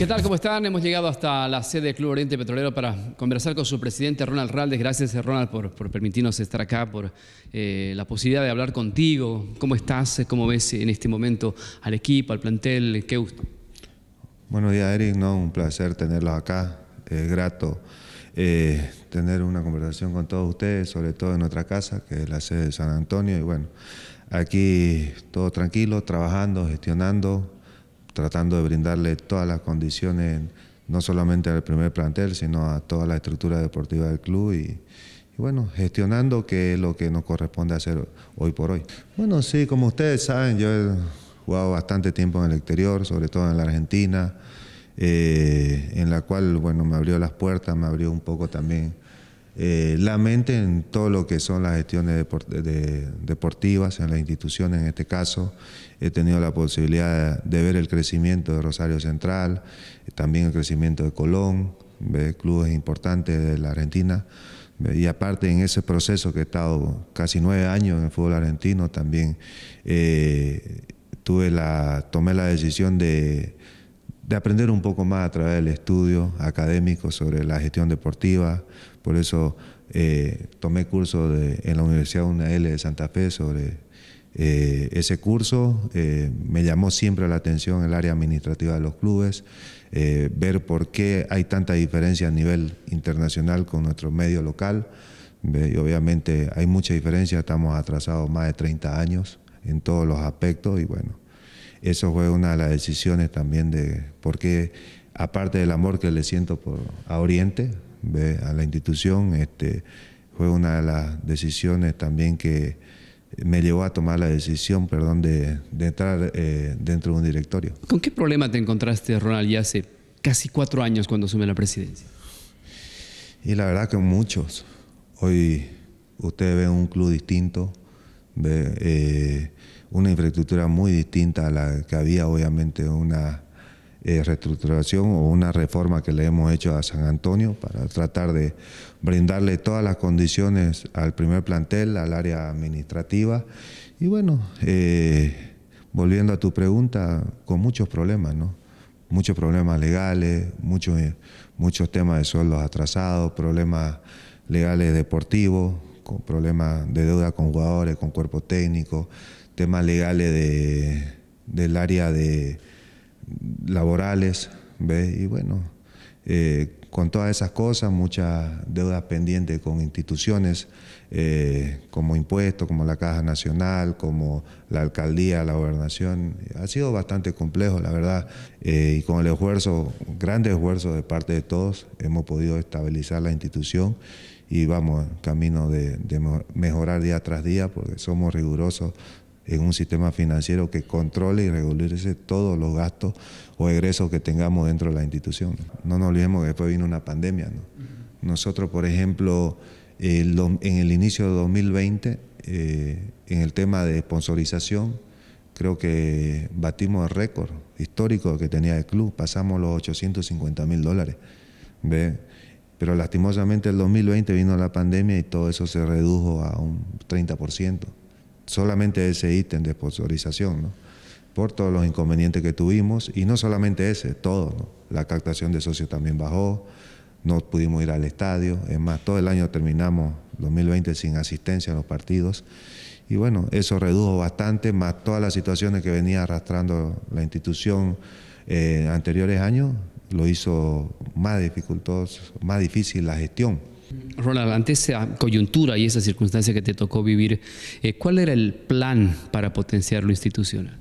¿Qué tal? ¿Cómo están? Hemos llegado hasta la sede del Club Oriente Petrolero para conversar con su presidente Ronald Raldes. Gracias, Ronald, por, permitirnos estar acá, por eh, la posibilidad de hablar contigo. ¿Cómo estás? ¿Cómo ves en este momento al equipo, al plantel? Qué gusto. Buenos días, Eric. No, un placer tenerlos acá. grato eh, tener una conversación con todos ustedes, sobre todo en nuestra casa, que es la sede de San Antonio. Y bueno, aquí todo tranquilo, trabajando, gestionando tratando de brindarle todas las condiciones, no solamente al primer plantel, sino a toda la estructura deportiva del club y, bueno, gestionando qué es lo que nos corresponde hacer hoy por hoy. Bueno, sí, como ustedes saben, yo he jugado bastante tiempo en el exterior, sobre todo en la Argentina, eh, en la cual, bueno, me abrió las puertas, me abrió un poco también eh, la mente en todo lo que son las gestiones deportivas, en las instituciones en este caso. He tenido la posibilidad de, ver el crecimiento de Rosario Central, eh, también el crecimiento de Colón, clubes importantes de la Argentina. Y aparte en ese proceso que he estado casi nueve años en el fútbol argentino, también eh, tuve la, tomé la decisión de de aprender un poco más a través del estudio académico sobre la gestión deportiva. Por eso eh, tomé curso en la Universidad UNAL de Santa Fe sobre eh, ese curso. Eh, me llamó siempre la atención el área administrativa de los clubes, ver por qué hay tanta diferencia a nivel internacional con nuestro medio local. Y obviamente hay mucha diferencia, estamos atrasados más de 30 años en todos los aspectos y bueno, eso fue una de las decisiones también de porque aparte del amor que le siento por a Oriente, ¿ve? a la institución, este, fue una de las decisiones también que me llevó a tomar la decisión, perdón, de, entrar eh, dentro de un directorio. ¿Con qué problema te encontraste, Ronald, ya hace casi cuatro años cuando asume la presidencia? Y la verdad que muchos. Hoy ustedes ven un club distinto, eh, una infraestructura muy distinta a la que había, obviamente, una eh, reestructuración o una reforma que le hemos hecho a San Antonio para tratar de brindarle todas las condiciones al primer plantel, al área administrativa. Y bueno, eh, volviendo a tu pregunta, con muchos problemas, ¿no? Muchos problemas legales, muchos, eh, muchos temas de sueldos atrasados, problemas legales deportivos, con problemas de deuda con jugadores, con cuerpo técnico, temas legales del área de laborales, ¿ves? Y bueno, eh, con todas esas cosas, muchas deudas pendientes con instituciones eh, como impuestos, como la Caja Nacional, como la alcaldía, la gobernación. Ha sido bastante complejo, la verdad, eh, y con el esfuerzo, grande esfuerzo de parte de todos, hemos podido estabilizar la institución y vamos camino de mejorar día tras día porque somos rigurosos, en un sistema financiero que controle y regulice todos los gastos o egresos que tengamos dentro de la institución. No nos olvidemos que después vino una pandemia. ¿no? Nosotros, por ejemplo, en el inicio de 2020, eh, en el tema de sponsorización, creo que batimos el récord histórico que tenía el club, pasamos los 850 mil dólares. ¿Ve? Pero lastimosamente el 2020 vino la pandemia y todo eso se redujo a un 30% solamente ese ítem de sponsorización, por todos los inconvenientes que tuvimos y no solamente ese, todo. La captación de socios también bajó, no pudimos ir al estadio, es más, todo el año terminamos 2020 sin asistencia a los partidos y bueno, eso redujo bastante, más todas las situaciones que venía arrastrando la institución en eh, anteriores años, lo hizo más dificultoso, más difícil la gestión. Ronald, ante esa coyuntura y esa circunstancia que te tocó vivir, eh, ¿cuál era el plan para potenciar lo institucional?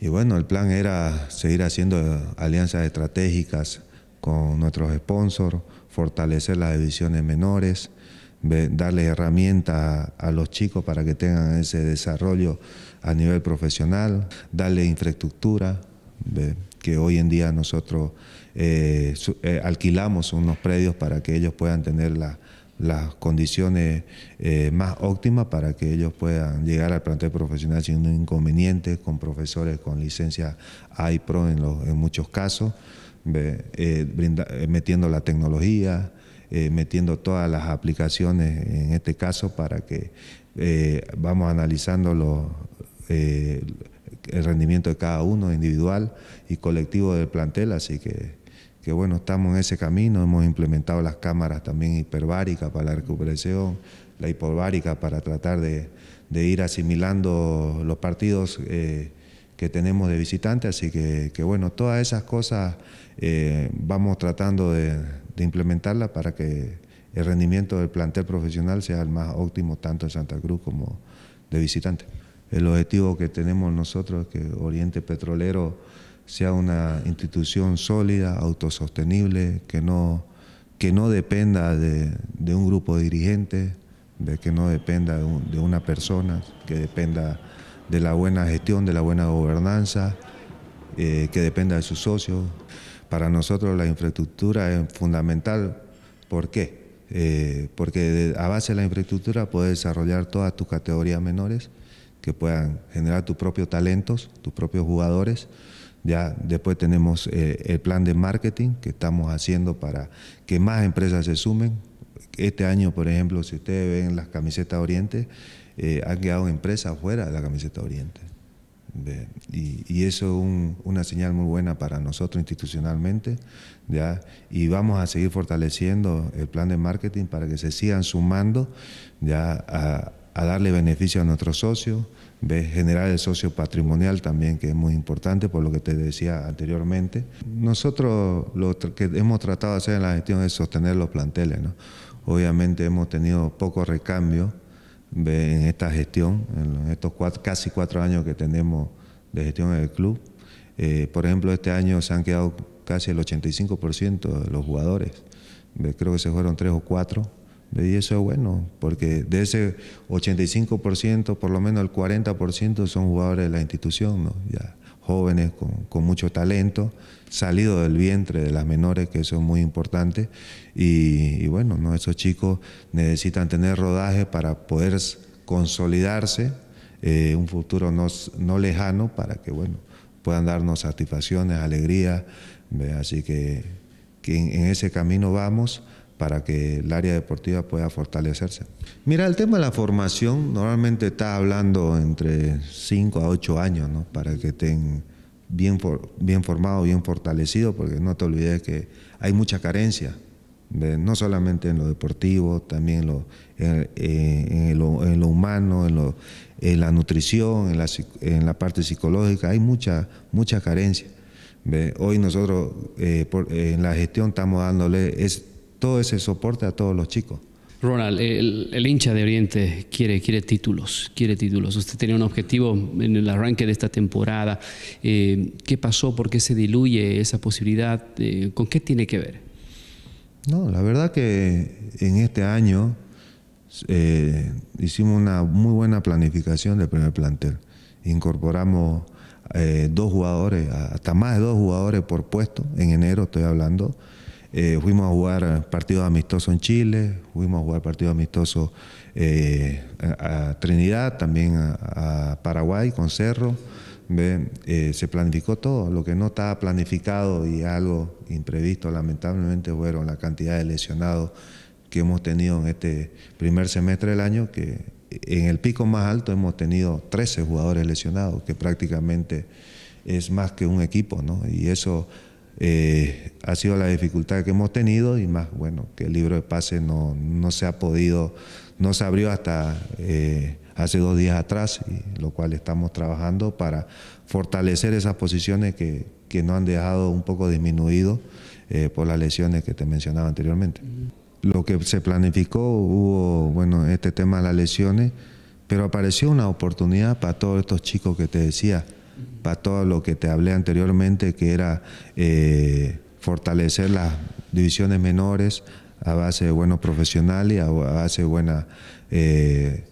Y bueno, el plan era seguir haciendo alianzas estratégicas con nuestros sponsors, fortalecer las divisiones menores, darle herramientas a los chicos para que tengan ese desarrollo a nivel profesional, darle infraestructura, que hoy en día nosotros eh, eh, alquilamos unos predios para que ellos puedan tener las condiciones eh, más óptimas para que ellos puedan llegar al plantel profesional sin un inconveniente, con profesores con licencia A Pro en, los, en muchos casos, eh, metiendo la tecnología, metiendo todas las aplicaciones en este caso para que vamos analizando los el rendimiento de cada uno individual y colectivo del plantel, así que que bueno, estamos en ese camino, hemos implementado las cámaras también hiperbáricas para la recuperación, la hipobárica para tratar de, ir asimilando los partidos eh, que tenemos de visitantes, así que, bueno, todas esas cosas eh, vamos tratando de, implementarlas para que el rendimiento del plantel profesional sea el más óptimo tanto en Santa Cruz como de visitantes. El objetivo que tenemos nosotros es que Oriente Petrolero sea una institución sólida, autosostenible, que no, que no dependa de, un grupo de dirigentes, que no dependa de, una persona, que dependa de la buena gestión, de la buena gobernanza, eh, que dependa de sus socios. Para nosotros la infraestructura es fundamental. ¿Por qué? Eh, porque a base de la infraestructura puedes desarrollar todas tus categorías menores que puedan generar tus propios talentos, tus propios jugadores ya después tenemos eh, el plan de marketing que estamos haciendo para que más empresas se sumen. Este año, por ejemplo, si ustedes ven las camisetas Oriente, eh, han quedado empresas fuera de la camiseta Oriente. Y, eso es una señal muy buena para nosotros institucionalmente, y vamos a seguir fortaleciendo el plan de marketing para que se sigan sumando ¿ya? a darle beneficio a nuestros socios, generar el socio patrimonial también, que es muy importante, por lo que te decía anteriormente. Nosotros lo que hemos tratado de hacer en la gestión es sostener los planteles. Obviamente hemos tenido pocos recambios en esta gestión, en estos casi cuatro años que tenemos de gestión en el club. Eh, por ejemplo, este año se han quedado casi el 85% de los jugadores. Creo que se fueron tres o cuatro y eso es bueno, porque de ese 85%, por lo menos el 40% son jugadores de la institución, ya jóvenes con, mucho talento, salido del vientre de las menores, que eso es muy importante. Y, bueno, esos chicos necesitan tener rodaje para poder consolidarse eh, un futuro no, lejano para que bueno, puedan darnos satisfacciones, alegría. Así que, en ese camino vamos para que el área deportiva pueda fortalecerse. Mira, el tema de la formación normalmente está hablando entre 5 a 8 años, Para que estén bien, bien formados, bien fortalecidos, porque no te olvides que hay mucha carencia, no solamente en lo deportivo, también eh, en lo, en, lo, humano, en, lo, en la nutrición, en la, parte psicológica, hay mucha, mucha carencia. Hoy nosotros eh, en la gestión estamos dándole todo ese soporte a todos los chicos. Ronald, el, hincha de Oriente quiere, quiere títulos, quiere títulos. Usted tenía un objetivo en el arranque de esta temporada. Eh, ¿Qué pasó? ¿Por qué se diluye esa posibilidad? Eh, ¿Con qué tiene que ver? No, la verdad que en este año eh, hicimos una muy buena planificación del primer plantel. Incorporamos dos jugadores, hasta más de dos jugadores por puesto, en enero estoy hablando eh, fuimos a jugar partidos amistosos en Chile, fuimos a jugar partidos amistosos eh, a, Trinidad, también a, Paraguay con Cerro. Eh, se planificó todo, lo que no estaba planificado y algo imprevisto lamentablemente fueron la cantidad de lesionados que hemos tenido en este primer semestre del año, que en el pico más alto hemos tenido 13 jugadores lesionados, que prácticamente es más que un equipo, ¿no? Y eso eh, ha sido la dificultad que hemos tenido y más, bueno, que el libro de pase no, no, se ha podido, no se abrió hasta eh, hace dos días atrás, y lo cual estamos trabajando para fortalecer esas posiciones que, que nos han dejado un poco disminuido eh, por las lesiones que te mencionaba anteriormente. Lo que se planificó hubo, bueno, este tema de las lesiones, pero apareció una oportunidad para todos estos chicos que te decía, para todo lo que te hablé anteriormente, que era eh, fortalecer las divisiones menores a base de buenos profesionales y a, base de buena, eh,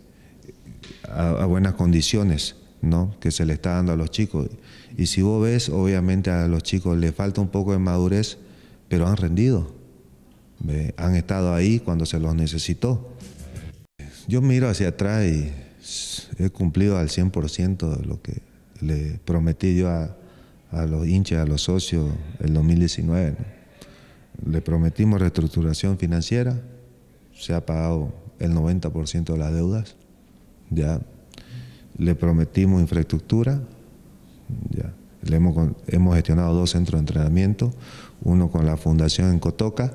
buenas condiciones ¿no? que se le está dando a los chicos. Y si vos ves, obviamente a los chicos les falta un poco de madurez, pero han rendido. Han estado ahí cuando se los necesitó. Yo miro hacia atrás y he cumplido al 100% de lo que le prometí yo a, los hinchas, a los socios, el 2019. Le prometimos reestructuración financiera, se ha pagado el 90% de las deudas, ya. Le prometimos infraestructura, ya. Le hemos, gestionado dos centros de entrenamiento, uno con la fundación en Cotoca,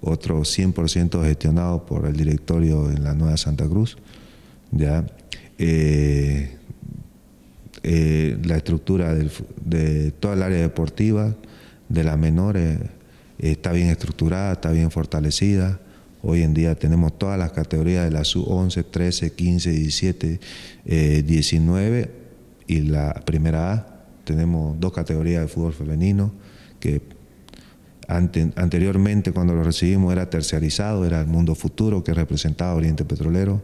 otro 100% gestionado por el directorio en la Nueva Santa Cruz, ya. Eh, eh, la estructura de toda el área deportiva, de las menores, eh, está bien estructurada, está bien fortalecida. Hoy en día tenemos todas las categorías de la sub-11, 13, 15, 17, 19 y la primera A. Tenemos dos categorías de fútbol femenino que anteriormente cuando lo recibimos era terciarizado, era el mundo futuro que representaba Oriente Petrolero.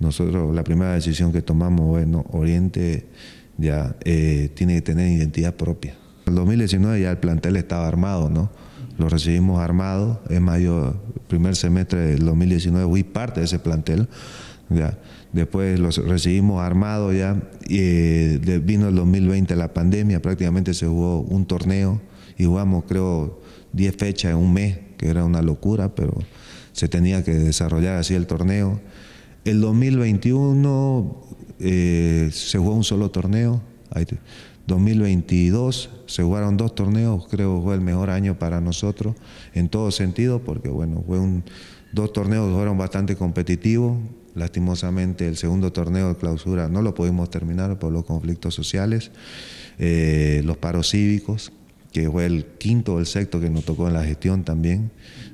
Nosotros la primera decisión que tomamos, bueno, Oriente ya eh, tiene que tener identidad propia. En el 2019 ya el plantel estaba armado, ¿no? Lo recibimos armado, en mayo, primer semestre del 2019 fui parte de ese plantel, ya. Después los recibimos armado ya, y, eh, vino el 2020 la pandemia, prácticamente se jugó un torneo y jugamos creo 10 fechas en un mes, que era una locura, pero se tenía que desarrollar así el torneo. El 2021 eh, se jugó un solo torneo. 2022 se jugaron dos torneos, creo que fue el mejor año para nosotros en todo sentido, porque bueno, fue un, dos torneos fueron bastante competitivos. Lastimosamente el segundo torneo de clausura no lo pudimos terminar por los conflictos sociales, eh, los paros cívicos, que fue el quinto o el sexto que nos tocó en la gestión también.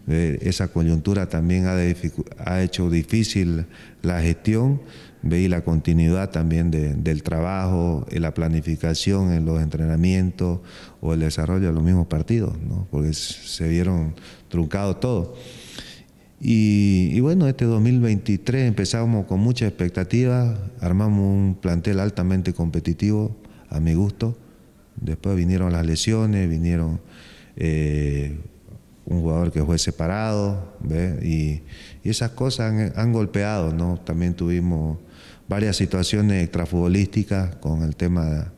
Eh, esa coyuntura también ha, ha, hecho difícil la gestión ...veí y la continuidad también del trabajo, en eh, la planificación en los entrenamientos o el desarrollo de los mismos partidos, ¿no? porque se vieron truncados todos... Y, y, bueno, este 2023 empezamos con mucha expectativa armamos un plantel altamente competitivo, a mi gusto Después vinieron las lesiones, vinieron eh, un jugador que fue separado, Y, esas cosas han, golpeado, ¿no? También tuvimos varias situaciones extrafutbolísticas con el tema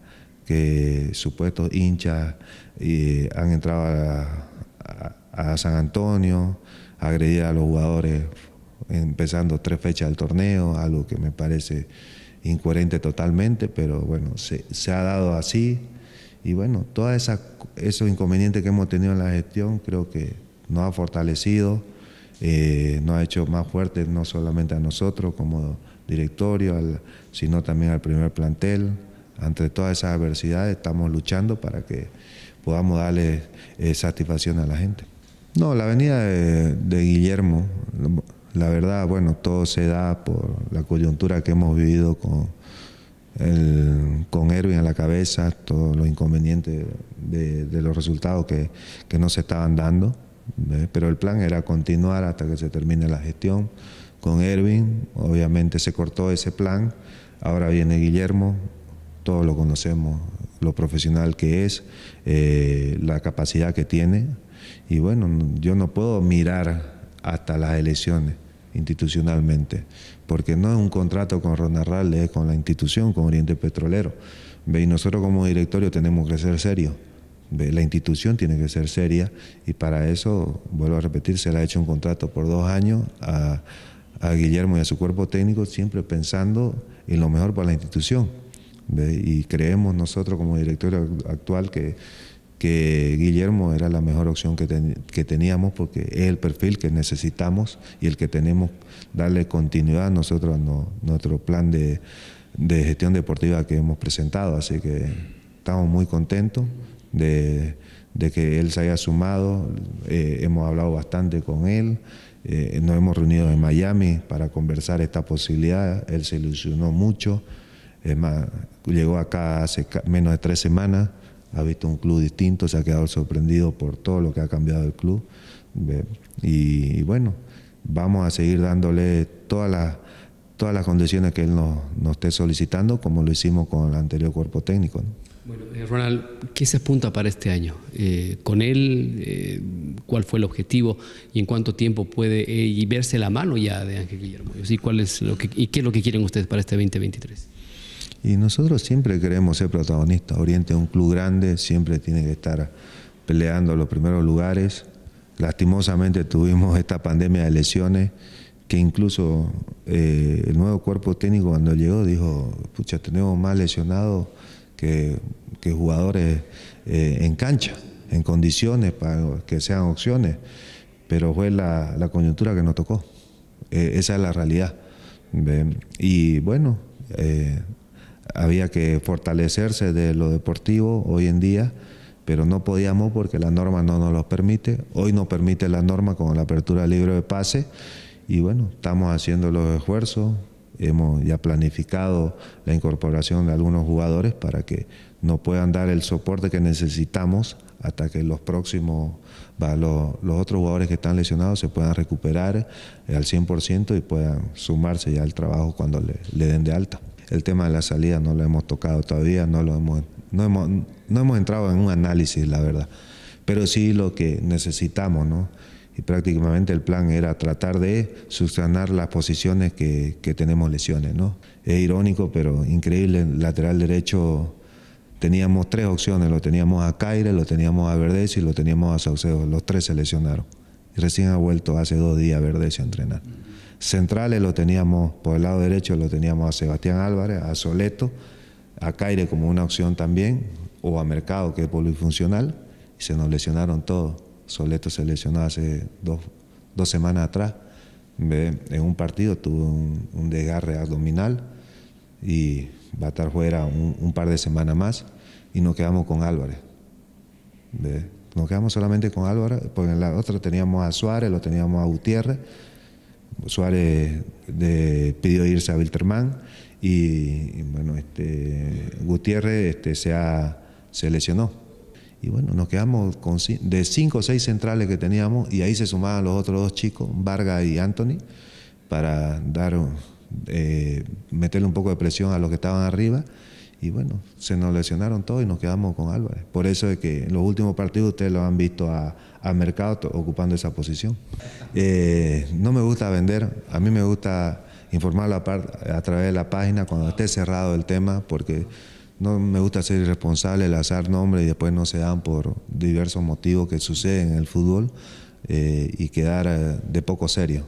que supuestos hinchas eh, han entrado a, San Antonio, agredir a los jugadores empezando tres fechas del torneo, algo que me parece incoherente totalmente, pero bueno, se ha dado así. Y bueno, todos esos inconvenientes que hemos tenido en la gestión creo que nos ha fortalecido, eh, nos ha hecho más fuertes no solamente a nosotros como directorio, sino también al primer plantel. Ante todas esas adversidades estamos luchando para que podamos darle eh, satisfacción a la gente. No, la venida de, Guillermo, la verdad, bueno, todo se da por la coyuntura que hemos vivido con, con Erwin a la cabeza, todos los inconvenientes de, los resultados que, no se estaban dando, pero el plan era continuar hasta que se termine la gestión con Erwin, obviamente se cortó ese plan, ahora viene Guillermo, todos lo conocemos, lo profesional que es, eh, la capacidad que tiene, y bueno, yo no puedo mirar hasta las elecciones institucionalmente, porque no es un contrato con Ronarral, es con la institución, con Oriente Petrolero. ¿Ve? Y nosotros como directorio tenemos que ser serios. ¿Ve? La institución tiene que ser seria y para eso, vuelvo a repetir, se le ha hecho un contrato por dos años a, Guillermo y a su cuerpo técnico, siempre pensando en lo mejor para la institución. Y creemos nosotros como directorio actual que que Guillermo era la mejor opción que, que, teníamos porque es el perfil que necesitamos y el que tenemos darle continuidad a nosotros, a nuestro plan de, gestión deportiva que hemos presentado. Así que estamos muy contentos de, que él se haya sumado, eh, hemos hablado bastante con él. Eh, nos hemos reunido en Miami para conversar esta posibilidad. Él se ilusionó mucho. Es más, llegó acá hace menos de tres semanas ha visto un club distinto, se ha quedado sorprendido por todo lo que ha cambiado el club. Y, bueno, vamos a seguir dándole todas las todas las condiciones que él nos, esté solicitando, como lo hicimos con el anterior cuerpo técnico. Bueno, eh, Ronald, ¿qué se apunta para este año? Eh, ¿Con él eh, cuál fue el objetivo y en cuánto tiempo puede verse la mano ya de Ángel Guillermo? Y, ¿cuál es lo ¿Y qué es lo que quieren ustedes para este 2023? Y nosotros siempre queremos ser protagonistas. Oriente es un club grande, siempre tiene que estar peleando los primeros lugares. Lastimosamente tuvimos esta pandemia de lesiones que incluso eh, el nuevo cuerpo técnico cuando llegó dijo, pucha, tenemos más lesionados que, jugadores eh, en cancha, en condiciones para que sean opciones, pero fue la, coyuntura que nos tocó. Eh, esa es la realidad. Y bueno, había que fortalecerse de lo deportivo hoy en día, pero no podíamos porque la norma no nos lo permite. Hoy no permite la norma con la apertura libre de pase y bueno, estamos haciendo los esfuerzos, hemos ya planificado la incorporación de algunos jugadores para que nos puedan dar el soporte que necesitamos hasta que los próximos, los, otros jugadores que están lesionados se puedan recuperar al 100% y puedan sumarse ya al trabajo cuando le den de alta. El tema de la salida no lo hemos tocado todavía, no, lo hemos, no, entrado en un análisis, la verdad. Pero sí lo que necesitamos, ¿no? Y prácticamente el plan era tratar de subsanar las posiciones que, tenemos lesiones, ¿no? Es irónico, pero increíble, lateral derecho teníamos tres opciones, lo teníamos a Caire, lo teníamos a Verdez y lo teníamos a Saucedo, los tres se lesionaron. Y recién ha vuelto hace dos días Verdez a entrenar. Centrales lo teníamos, por el lado derecho lo teníamos a Sebastián Álvarez, a Soleto, a Caire como una opción también, o a Mercado, que es polifuncional, y se nos lesionaron todos. Soleto se lesionó hace dos, semanas atrás, en un partido tuvo un, desgarre abdominal y va a estar fuera un, par de semanas más y nos quedamos con Álvarez. Nos quedamos solamente con Álvarez, porque en la otra teníamos a Suárez, lo teníamos a Gutiérrez Suárez pidió irse a Wilterman y, bueno, este, Gutiérrez este, se, lesionó. Y bueno, nos quedamos con, de cinco o seis centrales que teníamos y ahí se sumaban los otros dos chicos, Vargas y Anthony, para dar, eh, meterle un poco de presión a los que estaban arriba y bueno, se nos lesionaron todos y nos quedamos con Álvarez. Por eso es que en los últimos partidos ustedes lo han visto a, Mercado ocupando esa posición. Eh, no me gusta vender, a mí me gusta informar a, través de la página cuando esté cerrado el tema, porque no me gusta ser irresponsable, lanzar nombres y después no se dan por diversos motivos que suceden en el fútbol eh, y quedar eh, de poco serio.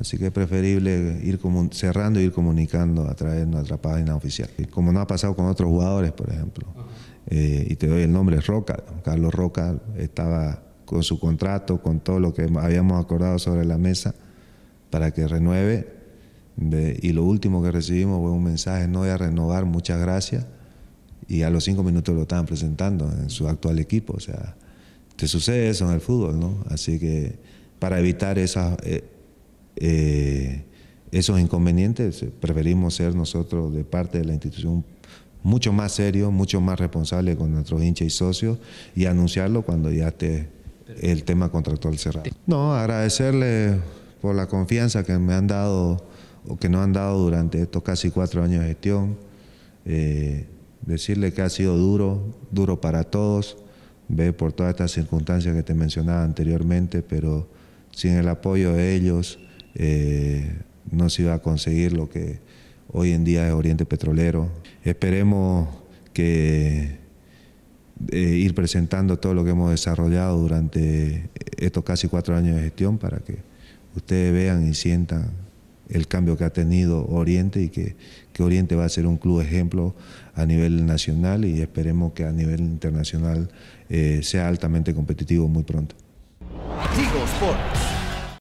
Así que es preferible ir cerrando y e ir comunicando a través de nuestra página oficial. Como no ha pasado con otros jugadores, por ejemplo. Eh, y te doy el nombre, Roca. Carlos Roca estaba con su contrato, con todo lo que habíamos acordado sobre la mesa para que renueve. y lo último que recibimos fue un mensaje, no voy a renovar, muchas gracias. Y a los cinco minutos lo estaban presentando en su actual equipo. O sea, te sucede eso en el fútbol, ¿no? Así que para evitar esas, eh, eh, esos inconvenientes, eh, preferimos ser nosotros de parte de la institución mucho más serio, mucho más responsable con nuestros hinchas y socios y anunciarlo cuando ya esté el tema contractual cerrado. No, agradecerle por la confianza que me han dado o que nos han dado durante estos casi cuatro años de gestión. Eh, decirle que ha sido duro, duro para todos, ve por todas estas circunstancias que te mencionaba anteriormente, pero sin el apoyo de ellos, eh, no se iba a conseguir lo que hoy en día es Oriente Petrolero. Esperemos que eh, ir presentando todo lo que hemos desarrollado durante estos casi cuatro años de gestión para que ustedes vean y sientan el cambio que ha tenido Oriente y que, Oriente va a ser un club ejemplo a nivel nacional y esperemos que a nivel internacional eh, sea altamente competitivo muy pronto. Sports.